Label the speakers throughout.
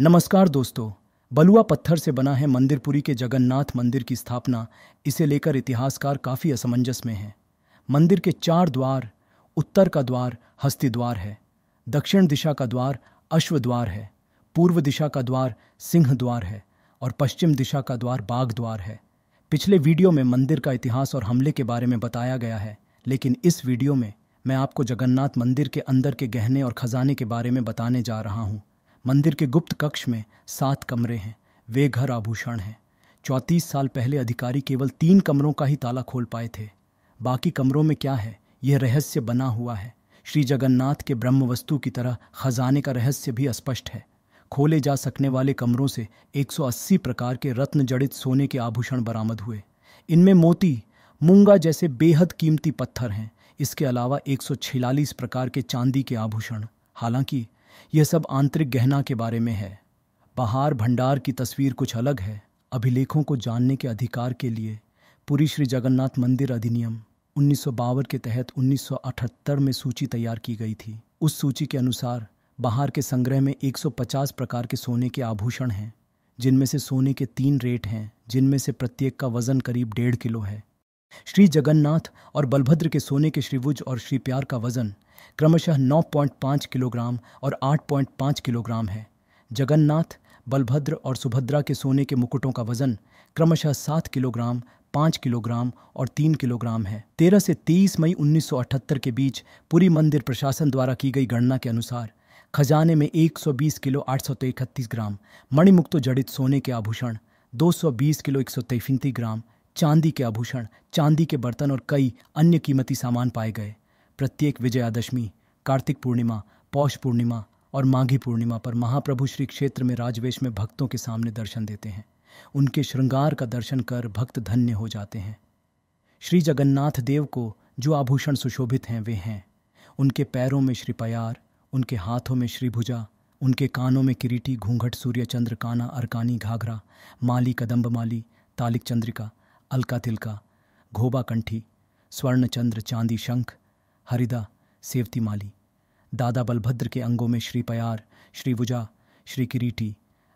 Speaker 1: नमस्कार दोस्तों बलुआ पत्थर से बना है मंदिरपुरी के जगन्नाथ मंदिर की स्थापना इसे लेकर इतिहासकार काफ़ी असमंजस में हैं मंदिर के चार द्वार उत्तर का द्वार हस्तिद्वार है दक्षिण दिशा का द्वार अश्व द्वार है पूर्व दिशा का द्वार सिंह द्वार है और पश्चिम दिशा का द्वार बाघ द्वार है पिछले वीडियो में मंदिर का इतिहास और हमले के बारे में बताया गया है लेकिन इस वीडियो में मैं आपको जगन्नाथ मंदिर के अंदर के गहने और खजाने के बारे में बताने जा रहा हूँ मंदिर के गुप्त कक्ष में सात कमरे हैं वे घर आभूषण हैं चौंतीस साल पहले अधिकारी केवल तीन कमरों का ही ताला खोल पाए थे बाकी कमरों में क्या है यह रहस्य बना हुआ है श्री जगन्नाथ के ब्रह्म वस्तु की तरह खजाने का रहस्य भी स्पष्ट है खोले जा सकने वाले कमरों से 180 प्रकार के रत्न जड़ित सोने के आभूषण बरामद हुए इनमें मोती मूंगा जैसे बेहद कीमती पत्थर हैं इसके अलावा एक प्रकार के चांदी के आभूषण हालांकि यह सब आंतरिक गहना के बारे में है बहार भंडार की तस्वीर कुछ अलग है अभिलेखों को जानने के अधिकार के लिए पुरी श्री जगन्नाथ मंदिर अधिनियम उन्नीस के तहत 1978 में सूची तैयार की गई थी उस सूची के अनुसार बहार के संग्रह में 150 प्रकार के सोने के आभूषण हैं जिनमें से सोने के तीन रेट हैं जिनमें से प्रत्येक का वजन करीब डेढ़ किलो है श्री जगन्नाथ और बलभद्र के सोने के श्रीभुज और श्रीप्यार का वजन क्रमशः 9.5 किलोग्राम और 8.5 किलोग्राम है जगन्नाथ बलभद्र और सुभद्रा के सोने के मुकुटों का वजन क्रमशः सात किलोग्राम पाँच किलोग्राम और तीन किलोग्राम है तेरह से तेईस मई 1978 के बीच पूरी मंदिर प्रशासन द्वारा की गई गणना के अनुसार खजाने में 120 किलो आठ ग्राम मणिमुक्तो जड़ित सोने के आभूषण 220 किलो एक ग्राम चांदी के आभूषण चांदी के बर्तन और कई अन्य कीमती सामान पाए गए प्रत्येक विजयादशमी कार्तिक पूर्णिमा पौष पूर्णिमा और माघी पूर्णिमा पर महाप्रभु श्री क्षेत्र में राजवेश में भक्तों के सामने दर्शन देते हैं उनके श्रृंगार का दर्शन कर भक्त धन्य हो जाते हैं श्री जगन्नाथ देव को जो आभूषण सुशोभित हैं वे हैं उनके पैरों में श्री पयार उनके हाथों में श्रीभुजा उनके कानों में किरीटी घूंघट सूर्य चंद्र काना अरकानी घाघरा माली कदम्ब माली तालिक चंद्रिका अलका तिलका घोबा कंठी स्वर्ण चंद्र चांदी शंख हरिदा सेवती माली दादा बलभद्र के अंगों में श्री पयार श्री वुजा श्री किरीटी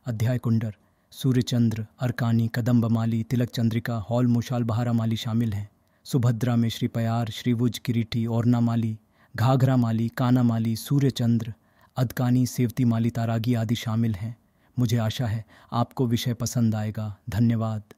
Speaker 1: अध्याय कुंडर सूर्यचंद्र अरकानी कदम्ब माली तिलक चंद्रिका हॉल मुशाल बहारा माली शामिल हैं सुभद्रा में श्री पयार श्रीवुज किरीटी औरना माली घाघरा माली काना माली सूर्यचंद्र अदकानी सेवती माली तारागी आदि शामिल हैं मुझे आशा है आपको विषय पसंद आएगा धन्यवाद